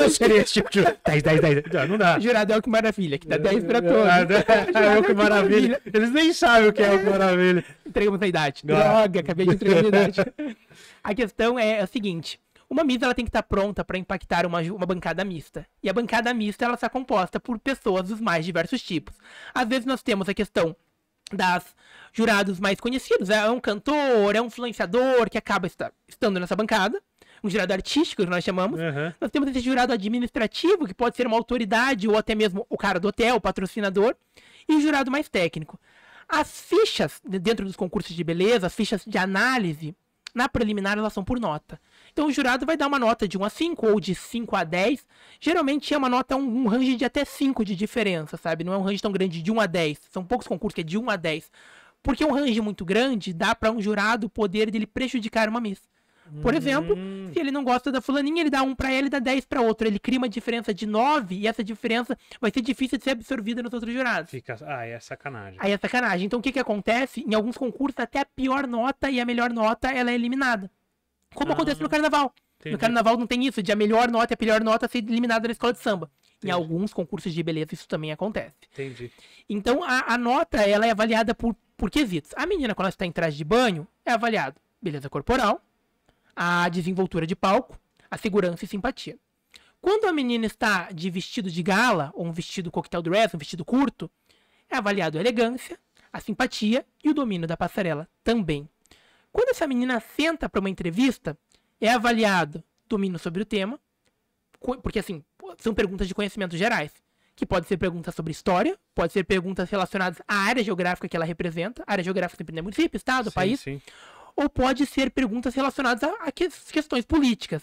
Eu seria esse tipo de. 10, 10, 10. Não, dá. Jurado é o que maravilha, que dá 10 pra todos. É o que maravilha. Eles nem sabem o que é o que maravilha. Entregamos a idade. Droga, acabei de entregar a idade. A questão é a é seguinte: uma missa ela tem que estar pronta para impactar uma, uma bancada mista. E a bancada mista ela está composta por pessoas dos mais diversos tipos. Às vezes nós temos a questão das jurados mais conhecidos. Né? É um cantor, é um influenciador que acaba estando nessa bancada. Um jurado artístico, que nós chamamos. Uhum. Nós temos esse jurado administrativo, que pode ser uma autoridade ou até mesmo o cara do hotel, o patrocinador. E o jurado mais técnico. As fichas dentro dos concursos de beleza, as fichas de análise, na preliminar, elas são por nota. Então o jurado vai dar uma nota de 1 a 5 ou de 5 a 10. Geralmente é uma nota, um, um range de até 5 de diferença, sabe? Não é um range tão grande de 1 a 10. São poucos concursos que é de 1 a 10. Porque um range muito grande dá para um jurado o poder dele prejudicar uma missa. Por exemplo, hum. se ele não gosta da fulaninha, ele dá um para ela e dá 10 para outra. Ele cria uma diferença de 9 e essa diferença vai ser difícil de ser absorvida nos outros jurados. Fica... Ah, é sacanagem. Aí é sacanagem. Então o que que acontece? Em alguns concursos, até a pior nota e a melhor nota, ela é eliminada. Como ah, acontece no carnaval. Entendi. No carnaval não tem isso, de a melhor nota e a pior nota ser eliminada na escola de samba. Entendi. Em alguns concursos de beleza isso também acontece. Entendi. Então a, a nota, ela é avaliada por, por quesitos. A menina, quando ela está em traje de banho, é avaliada beleza corporal, a desenvoltura de palco, a segurança e simpatia. Quando a menina está de vestido de gala, ou um vestido cocktail dress, um vestido curto, é avaliado a elegância, a simpatia e o domínio da passarela também. Quando essa menina senta para uma entrevista, é avaliado domínio sobre o tema, porque assim, são perguntas de conhecimentos gerais, que pode ser perguntas sobre história, pode ser perguntas relacionadas à área geográfica que ela representa, a área geográfica sempre é município, estado, sim, país, sim ou pode ser perguntas relacionadas a, a questões políticas.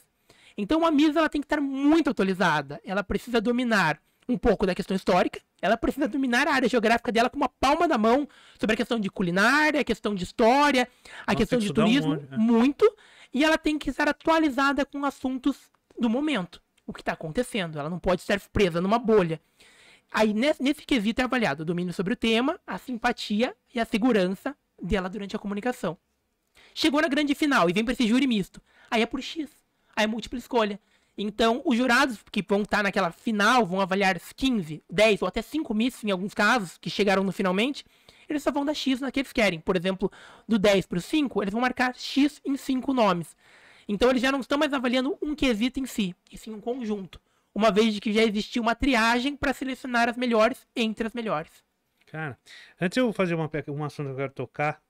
Então a Miss ela tem que estar muito atualizada, ela precisa dominar um pouco da questão histórica, ela precisa dominar a área geográfica dela com uma palma da mão sobre a questão de culinária, a questão de história, a Nossa, questão de turismo, um né? muito, e ela tem que estar atualizada com assuntos do momento, o que está acontecendo, ela não pode estar presa numa bolha. Aí, nesse, nesse quesito é avaliado o domínio sobre o tema, a simpatia e a segurança dela durante a comunicação chegou na grande final e vem para esse júri misto, aí é por X, aí é múltipla escolha. Então, os jurados que vão estar tá naquela final vão avaliar 15, 10 ou até 5 mistos em alguns casos, que chegaram no finalmente, eles só vão dar X naqueles que querem. Por exemplo, do 10 para o 5, eles vão marcar X em 5 nomes. Então, eles já não estão mais avaliando um quesito em si, e sim um conjunto uma vez de que já existia uma triagem para selecionar as melhores entre as melhores. Cara, antes eu vou fazer uma, um assunto que eu quero tocar.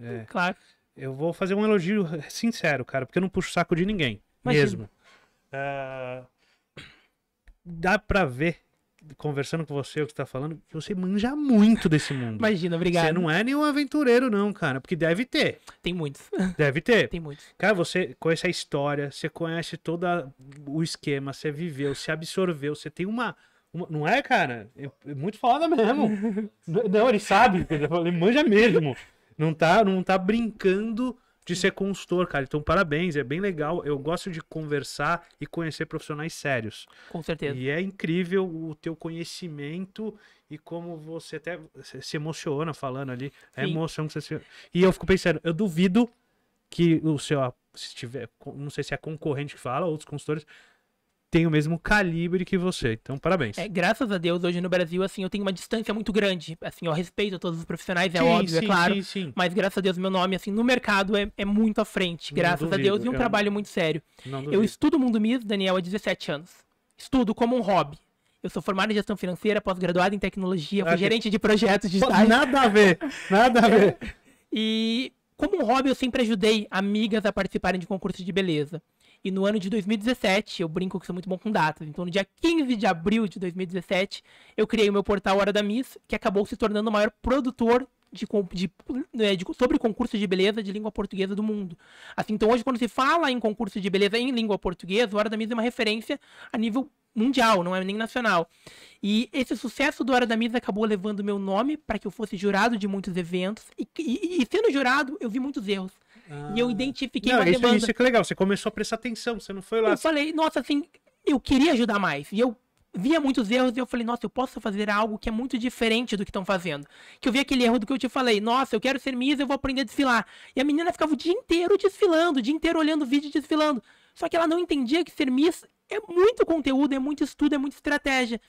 É, claro. Eu vou fazer um elogio sincero, cara, porque eu não puxo saco de ninguém. Imagina. Mesmo. Uh... Dá pra ver, conversando com você, o que você tá falando, que você manja muito desse mundo. Imagina, obrigado. Você não é nenhum aventureiro, não, cara, porque deve ter. Tem muitos. Deve ter. Tem muitos. Cara, você conhece a história, você conhece todo o esquema, você viveu, você absorveu, você tem uma. Uma, não é, cara? é, é muito foda mesmo. não, ele sabe, ele manja mesmo. Não tá, não tá brincando de ser consultor, cara. Então, parabéns, é bem legal. Eu gosto de conversar e conhecer profissionais sérios. Com certeza. E é incrível o teu conhecimento e como você até se emociona falando ali. É emoção que você se... E eu fico pensando, eu duvido que o seu, se tiver, não sei se é concorrente que fala, outros consultores, tem o mesmo calibre que você. Então, parabéns. É, graças a Deus, hoje no Brasil, assim, eu tenho uma distância muito grande. Assim, eu respeito a todos os profissionais, é sim, óbvio, é sim, é claro. Sim, sim. Mas graças a Deus, meu nome, assim, no mercado é, é muito à frente. Graças duvido, a Deus, e um trabalho muito sério. Eu estudo o mundo Miss, Daniel, há 17 anos. Estudo como um hobby. Eu sou formado em gestão financeira, pós-graduado em tecnologia, fui ah, gerente de projetos digitais. Nada a ver, nada a ver. e como um hobby, eu sempre ajudei amigas a participarem de concursos de beleza. E no ano de 2017, eu brinco que sou muito bom com datas, então no dia 15 de abril de 2017, eu criei o meu portal Hora da Miss, que acabou se tornando o maior produtor de, de, né, de, sobre concurso de beleza de língua portuguesa do mundo. Assim, então hoje, quando se fala em concurso de beleza em língua portuguesa, o Hora da Miss é uma referência a nível mundial, não é nem nacional. E esse sucesso do Hora da Miss acabou levando meu nome para que eu fosse jurado de muitos eventos. E, e, e sendo jurado, eu vi muitos erros. Ah. E eu ah. identifiquei não, uma isso, demanda. Isso é legal, você começou a prestar atenção, você não foi lá. Eu assim... falei, nossa, assim, eu queria ajudar mais. E eu via muitos erros e eu falei, nossa, eu posso fazer algo que é muito diferente do que estão fazendo. Que eu vi aquele erro do que eu te falei, nossa, eu quero ser Miss, eu vou aprender a desfilar. E a menina ficava o dia inteiro desfilando, o dia inteiro olhando o vídeo desfilando. Só que ela não entendia que ser Miss é muito conteúdo, é muito estudo, é muita estratégia.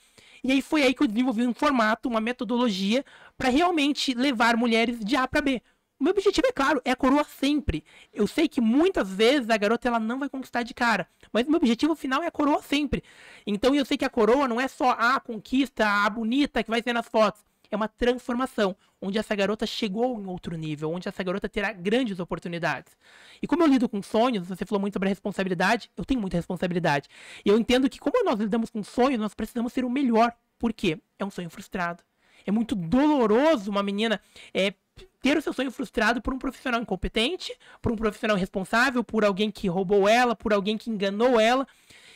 E aí foi aí que eu desenvolvi um formato, uma metodologia para realmente levar mulheres de A para B meu objetivo é claro, é a coroa sempre. Eu sei que muitas vezes a garota ela não vai conquistar de cara, mas meu objetivo final é a coroa sempre. Então eu sei que a coroa não é só a conquista, a bonita que vai ser nas fotos. É uma transformação, onde essa garota chegou em outro nível, onde essa garota terá grandes oportunidades. E como eu lido com sonhos, você falou muito sobre a responsabilidade, eu tenho muita responsabilidade. E eu entendo que como nós lidamos com sonhos, nós precisamos ser o melhor. Por quê? É um sonho frustrado. É muito doloroso uma menina é, ter o seu sonho frustrado por um profissional incompetente, por um profissional irresponsável, por alguém que roubou ela, por alguém que enganou ela.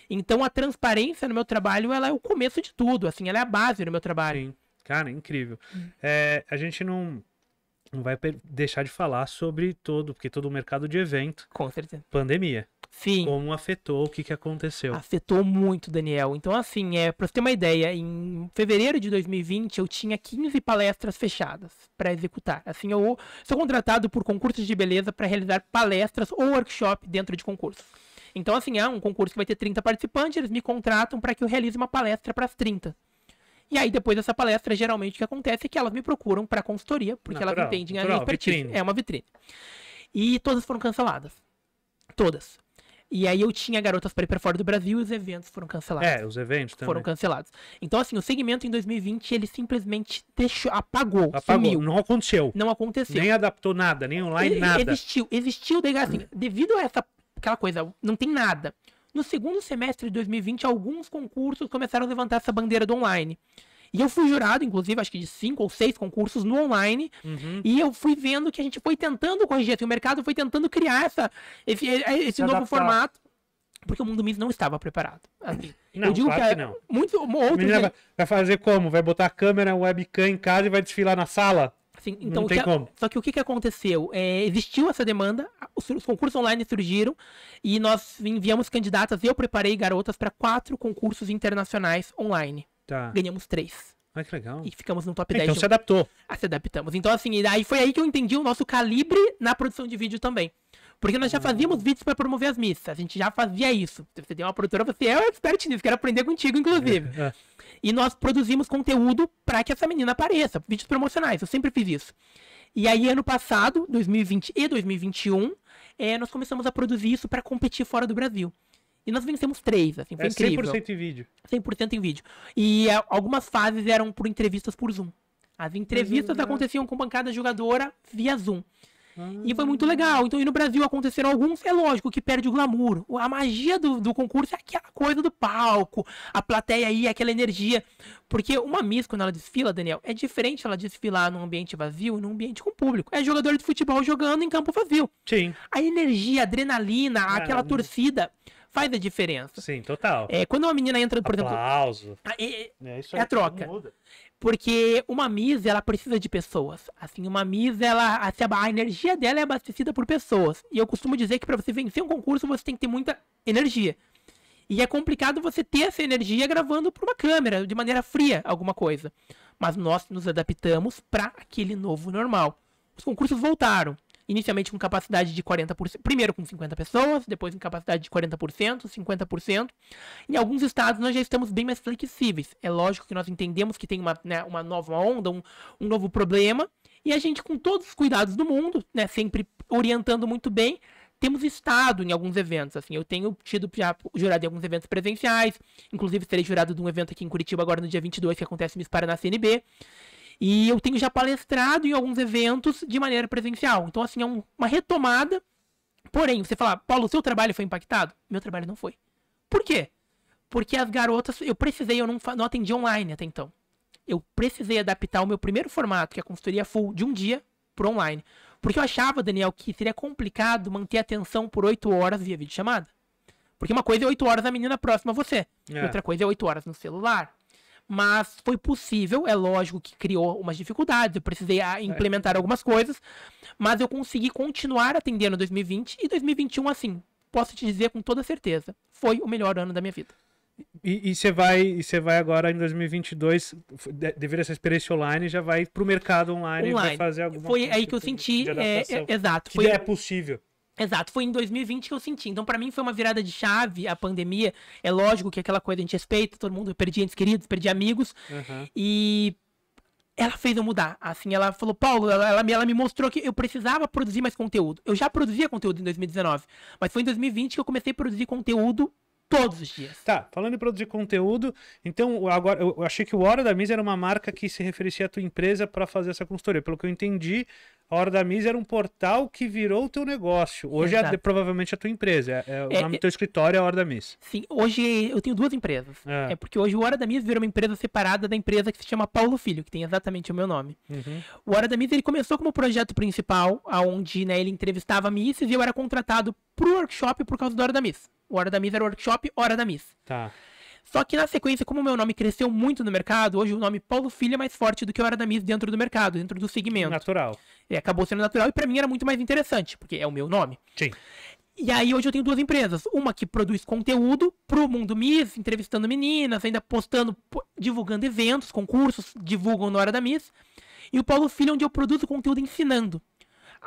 Então a transparência no meu trabalho, ela é o começo de tudo, assim, ela é a base do meu trabalho. Sim. Cara, incrível. Hum. É, a gente não não vai deixar de falar sobre todo, porque todo o mercado de evento. Com certeza. Pandemia. Sim. Como afetou, o que, que aconteceu? Afetou muito, Daniel. Então, assim, é, para você ter uma ideia, em fevereiro de 2020 eu tinha 15 palestras fechadas para executar. Assim, eu sou contratado por concursos de beleza para realizar palestras ou workshop dentro de concursos. Então, assim, é um concurso que vai ter 30 participantes, eles me contratam para que eu realize uma palestra para as 30. E aí, depois dessa palestra, geralmente o que acontece é que elas me procuram para consultoria, porque natural, elas entendem natural, a minha expertise. Vitrine. É uma vitrine. E todas foram canceladas. Todas. E aí eu tinha Garotas para ir pra fora do Brasil e os eventos foram cancelados. É, os eventos também. Foram cancelados. Então, assim, o segmento em 2020, ele simplesmente deixou, apagou, apagou. Sumiu. Não aconteceu. Não aconteceu. Nem adaptou nada, nem online, nada. Existiu, existiu, assim, devido a essa, aquela coisa, não tem nada. No segundo semestre de 2020, alguns concursos começaram a levantar essa bandeira do online. E eu fui jurado, inclusive, acho que de cinco ou seis concursos no online. Uhum. E eu fui vendo que a gente foi tentando corrigir, assim, o mercado foi tentando criar essa, esse, esse novo adaptar. formato. Porque o mundo Miss não estava preparado. Assim, não, eu digo claro que, é que não. Muito, outros... vai, vai fazer como? Vai botar a câmera, webcam em casa e vai desfilar na sala? Assim, então, que, Só que o que, que aconteceu? É, existiu essa demanda, os, os, concursos online surgiram e nós enviamos candidatas. Eu preparei garotas para quatro concursos internacionais online. Tá. Ganhamos três. Ah, que legal. E ficamos no top 10. É, então se adaptou. Ah, se adaptamos. Então, assim, aí foi aí que eu entendi o nosso calibre na produção de vídeo também. Porque nós já ah. fazíamos vídeos para promover as missas. A gente já fazia isso. Você tem uma produtora, você é o expert nisso. Quero aprender contigo, inclusive. É, é. E nós produzimos conteúdo para que essa menina apareça. Vídeos promocionais. Eu sempre fiz isso. E aí, ano passado, 2020 e 2021, é, nós começamos a produzir isso para competir fora do Brasil. E nós vencemos três, assim, foi é incrível. 100% em vídeo. 100% em vídeo. E é, algumas fases eram por entrevistas por Zoom. As uhum. entrevistas aconteciam com bancada jogadora via Zoom. E foi muito ah. legal. Então, e no Brasil aconteceram alguns, é lógico que perde o glamour. A magia do, do concurso é aquela coisa do palco, a plateia aí, aquela energia. Porque uma Miss, quando ela desfila, Daniel, é diferente ela desfilar num ambiente vazio e num ambiente com público. É jogador de futebol jogando em campo vazio. Sim. A energia, a adrenalina, aquela torcida faz a diferença. Sim, total. É, quando uma menina entra, por Aplauso. exemplo. Aplauso. É, é, isso é a troca. Porque uma Miss, ela precisa de pessoas. Assim, uma Miss, ela, a energia dela é abastecida por pessoas. E eu costumo dizer que para você vencer um concurso, você tem que ter muita energia. E é complicado você ter essa energia gravando por uma câmera, de maneira fria, alguma coisa. Mas nós nos adaptamos para aquele novo normal. Os concursos voltaram inicialmente com capacidade de 40%, primeiro com 50 pessoas, depois com capacidade de 40%, 50%. Em alguns estados nós já estamos bem mais flexíveis. É lógico que nós entendemos que tem uma, né, uma nova onda, um, um novo problema, e a gente, com todos os cuidados do mundo, né, sempre orientando muito bem, temos estado em alguns eventos, assim, eu tenho tido já jurado em alguns eventos presenciais, inclusive serei jurado de um evento aqui em Curitiba agora no dia 22, que acontece no na CNB, e eu tenho já palestrado em alguns eventos de maneira presencial. Então, assim, é um, uma retomada. Porém, você fala Paulo, seu trabalho foi impactado? Meu trabalho não foi. Por quê? Porque as garotas, eu precisei, eu não, não atendi online até então. Eu precisei adaptar o meu primeiro formato, que é a consultoria full, de um dia para online. Porque eu achava, Daniel, que seria complicado manter a atenção por oito horas via videochamada. Porque uma coisa é oito horas a menina próxima a você. É. Outra coisa é oito horas no celular mas foi possível. É lógico que criou umas dificuldades, eu precisei ah, é. implementar algumas coisas, mas eu consegui continuar atendendo 2020 e 2021 assim. Posso te dizer com toda certeza, foi o melhor ano da minha vida. E você vai, você vai agora em 2022, devido a essa experiência online, já vai para o mercado online, online. vai fazer alguma Foi aí que eu senti, é, é, exato. Que foi, é possível. Exato, foi em 2020 que eu senti. Então, para mim, foi uma virada de chave a pandemia. É lógico que aquela coisa a gente respeita, todo mundo, eu perdi entes queridos, perdi amigos. Uhum. E ela fez eu mudar. Assim, ela falou, Paulo, ela, ela, me, ela me mostrou que eu precisava produzir mais conteúdo. Eu já produzia conteúdo em 2019, mas foi em 2020 que eu comecei a produzir conteúdo todos os dias. Tá, falando em produzir conteúdo, então agora eu achei que o Hora da Misa era uma marca que se referia à tua empresa para fazer essa consultoria. Pelo que eu entendi, a Hora da Miss era um portal que virou o teu negócio. Hoje é, provavelmente a tua empresa. É, é, o é, nome do é teu escritório é a Hora da Miss. Sim, hoje eu tenho duas empresas. É. é, porque hoje o Hora da Miss virou uma empresa separada da empresa que se chama Paulo Filho, que tem exatamente o meu nome. Uhum. O Hora da Miss ele começou como projeto principal, onde né, ele entrevistava misses e eu era contratado pro workshop por causa do Hora da Miss. O Hora da Miss era o workshop Hora da Miss. Tá. Só que na sequência, como o meu nome cresceu muito no mercado, hoje o nome Paulo Filho é mais forte do que o Aradamis dentro do mercado, dentro do segmento. Natural. É, acabou sendo natural e para mim era muito mais interessante, porque é o meu nome. Sim. E aí hoje eu tenho duas empresas. Uma que produz conteúdo pro mundo Miss, entrevistando meninas, ainda postando, divulgando eventos, concursos, divulgam no hora da Miss. E o Paulo Filho, é onde eu produzo conteúdo ensinando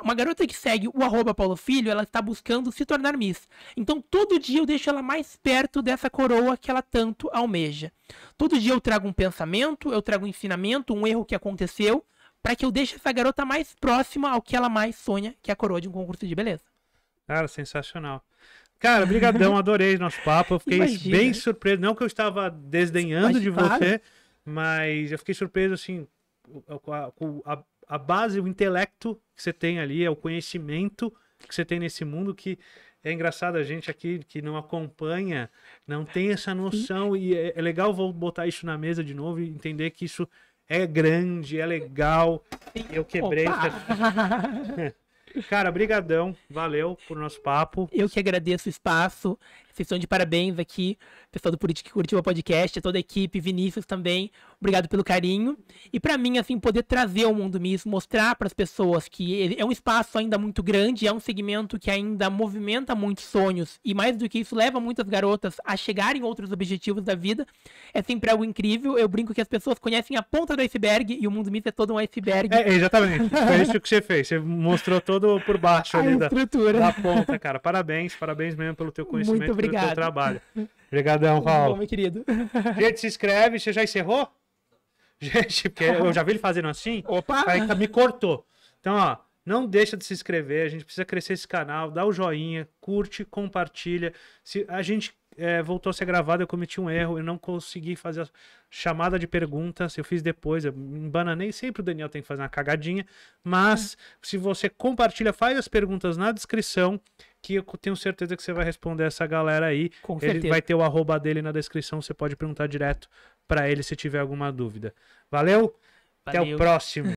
uma garota que segue o arroba Paulo Filho, ela está buscando se tornar Miss. Então todo dia eu deixo ela mais perto dessa coroa que ela tanto almeja. Todo dia eu trago um pensamento, eu trago um ensinamento, um erro que aconteceu, para que eu deixe essa garota mais próxima ao que ela mais sonha, que é a coroa de um concurso de beleza. Cara, sensacional. Cara, brigadão, adorei nosso papo. Eu fiquei Imagina. bem surpreso. Não que eu estava desdenhando de você, mas eu fiquei surpreso, assim, com a, com a a base, o intelecto que você tem ali, é o conhecimento que você tem nesse mundo que é engraçado a gente aqui que não acompanha, não tem essa noção e é, é legal vou botar isso na mesa de novo e entender que isso é grande, é legal. Eu quebrei. Cara, brigadão, valeu por nosso papo. Eu que agradeço o espaço. Vocês estão de parabéns aqui, pessoal do Política o Podcast, toda a equipe, Vinícius também. Obrigado pelo carinho. E para mim, assim, poder trazer o mundo Miss, mostrar para as pessoas que é um espaço ainda muito grande, é um segmento que ainda movimenta muitos sonhos e mais do que isso leva muitas garotas a chegarem a outros objetivos da vida. É sempre algo incrível. Eu brinco que as pessoas conhecem a ponta do iceberg e o mundo Miss é todo um iceberg. É, exatamente. Foi isso que você fez. Você mostrou todo por baixo a ali da, da ponta, cara. Parabéns, parabéns mesmo pelo teu conhecimento. Muito obrigado Obrigado. pelo trabalho. Obrigadão, Paulo. Bom, meu querido. Gente, se inscreve. Você já encerrou? Gente, porque eu já vi ele fazendo assim. Opa! Aí tá, me cortou. Então, ó, não deixa de se inscrever. A gente precisa crescer esse canal. Dá o joinha, curte, compartilha. Se a gente é, voltou a ser gravado, eu cometi um erro, eu não consegui fazer a chamada de perguntas, eu fiz depois, eu embananei, sempre o Daniel tem que fazer uma cagadinha, mas é. se você compartilha, faz as perguntas na descrição que eu tenho certeza que você vai responder essa galera aí. Com ele certeza. vai ter o arroba dele na descrição, você pode perguntar direto para ele se tiver alguma dúvida. Valeu? Valeu. Até o próximo.